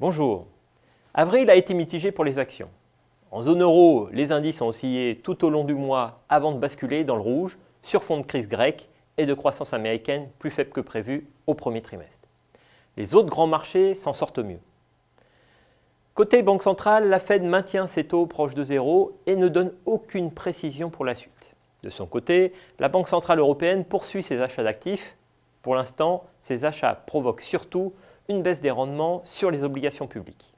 Bonjour. Avril a été mitigé pour les actions. En zone euro, les indices ont oscillé tout au long du mois avant de basculer dans le rouge sur fond de crise grecque et de croissance américaine plus faible que prévu au premier trimestre. Les autres grands marchés s'en sortent mieux. Côté Banque centrale, la Fed maintient ses taux proches de zéro et ne donne aucune précision pour la suite. De son côté, la Banque centrale européenne poursuit ses achats d'actifs pour l'instant, ces achats provoquent surtout une baisse des rendements sur les obligations publiques.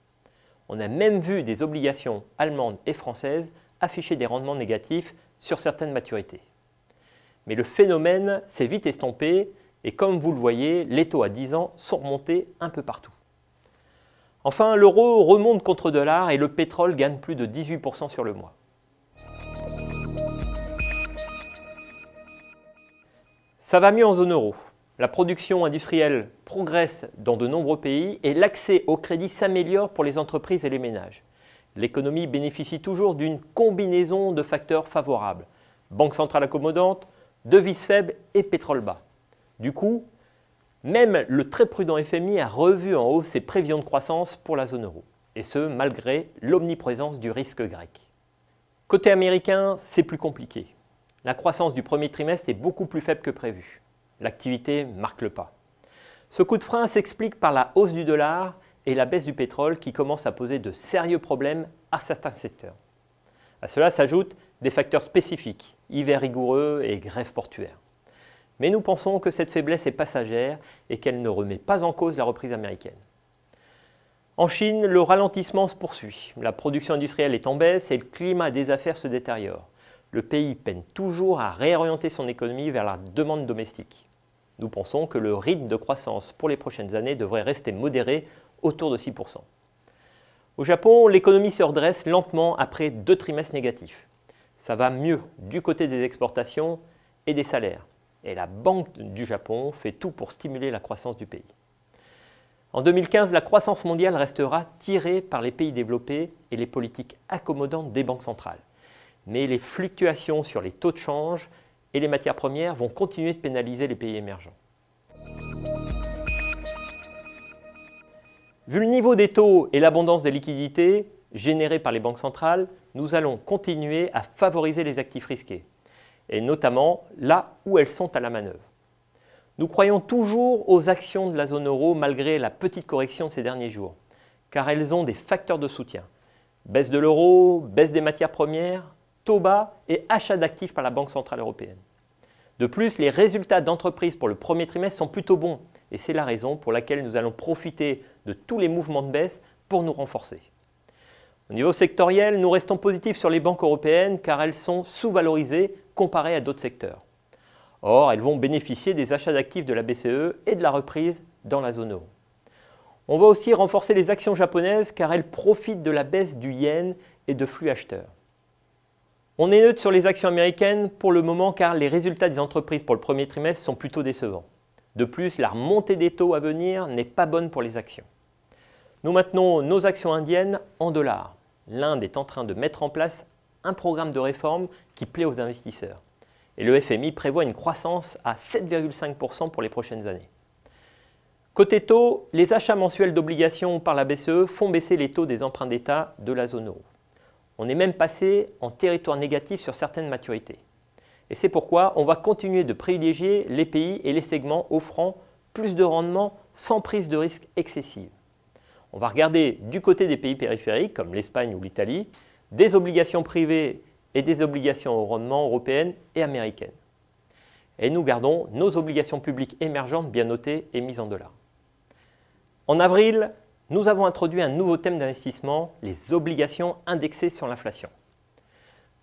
On a même vu des obligations allemandes et françaises afficher des rendements négatifs sur certaines maturités. Mais le phénomène s'est vite estompé et comme vous le voyez, les taux à 10 ans sont remontés un peu partout. Enfin, l'euro remonte contre dollar et le pétrole gagne plus de 18% sur le mois. Ça va mieux en zone euro. La production industrielle progresse dans de nombreux pays et l'accès au crédit s'améliore pour les entreprises et les ménages. L'économie bénéficie toujours d'une combinaison de facteurs favorables. Banque centrale accommodante, devises faibles et pétrole bas. Du coup, même le très prudent FMI a revu en haut ses prévisions de croissance pour la zone euro. Et ce, malgré l'omniprésence du risque grec. Côté américain, c'est plus compliqué. La croissance du premier trimestre est beaucoup plus faible que prévu l'activité marque le pas. Ce coup de frein s'explique par la hausse du dollar et la baisse du pétrole qui commence à poser de sérieux problèmes à certains secteurs. À cela s'ajoutent des facteurs spécifiques, hiver rigoureux et grève portuaire. Mais nous pensons que cette faiblesse est passagère et qu'elle ne remet pas en cause la reprise américaine. En Chine, le ralentissement se poursuit, la production industrielle est en baisse et le climat des affaires se détériore. Le pays peine toujours à réorienter son économie vers la demande domestique. Nous pensons que le rythme de croissance pour les prochaines années devrait rester modéré autour de 6%. Au Japon, l'économie se redresse lentement après deux trimestres négatifs. Ça va mieux du côté des exportations et des salaires. Et la Banque du Japon fait tout pour stimuler la croissance du pays. En 2015, la croissance mondiale restera tirée par les pays développés et les politiques accommodantes des banques centrales. Mais les fluctuations sur les taux de change et les matières premières vont continuer de pénaliser les pays émergents. Vu le niveau des taux et l'abondance des liquidités générées par les banques centrales, nous allons continuer à favoriser les actifs risqués, et notamment là où elles sont à la manœuvre. Nous croyons toujours aux actions de la zone euro malgré la petite correction de ces derniers jours, car elles ont des facteurs de soutien. Baisse de l'euro, baisse des matières premières, bas et achats d'actifs par la Banque Centrale Européenne. De plus, les résultats d'entreprise pour le premier trimestre sont plutôt bons et c'est la raison pour laquelle nous allons profiter de tous les mouvements de baisse pour nous renforcer. Au niveau sectoriel, nous restons positifs sur les banques européennes car elles sont sous-valorisées comparées à d'autres secteurs. Or, elles vont bénéficier des achats d'actifs de la BCE et de la reprise dans la zone euro. On va aussi renforcer les actions japonaises car elles profitent de la baisse du yen et de flux acheteurs. On est neutre sur les actions américaines pour le moment car les résultats des entreprises pour le premier trimestre sont plutôt décevants. De plus, la remontée des taux à venir n'est pas bonne pour les actions. Nous maintenons nos actions indiennes en dollars. L'Inde est en train de mettre en place un programme de réforme qui plaît aux investisseurs. Et le FMI prévoit une croissance à 7,5% pour les prochaines années. Côté taux, les achats mensuels d'obligations par la BCE font baisser les taux des emprunts d'État de la zone euro. On est même passé en territoire négatif sur certaines maturités. Et c'est pourquoi on va continuer de privilégier les pays et les segments offrant plus de rendement sans prise de risque excessive. On va regarder du côté des pays périphériques, comme l'Espagne ou l'Italie, des obligations privées et des obligations au rendement européennes et américaines. Et nous gardons nos obligations publiques émergentes bien notées et mises en dollars. En avril, nous avons introduit un nouveau thème d'investissement, les obligations indexées sur l'inflation.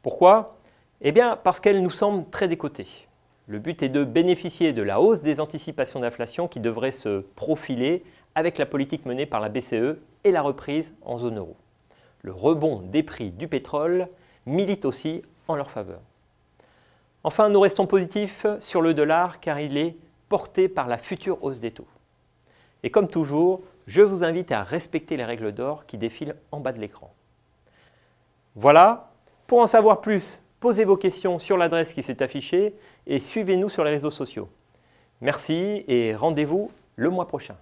Pourquoi Eh bien parce qu'elles nous semblent très décotées. Le but est de bénéficier de la hausse des anticipations d'inflation qui devrait se profiler avec la politique menée par la BCE et la reprise en zone euro. Le rebond des prix du pétrole milite aussi en leur faveur. Enfin, nous restons positifs sur le dollar car il est porté par la future hausse des taux. Et comme toujours, je vous invite à respecter les règles d'or qui défilent en bas de l'écran. Voilà, pour en savoir plus, posez vos questions sur l'adresse qui s'est affichée et suivez-nous sur les réseaux sociaux. Merci et rendez-vous le mois prochain.